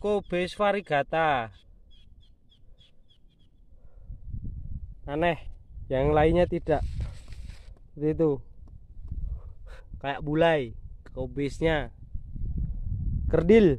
Kobe varigata, aneh yang lainnya tidak seperti itu kayak bulai kobesnya kerdil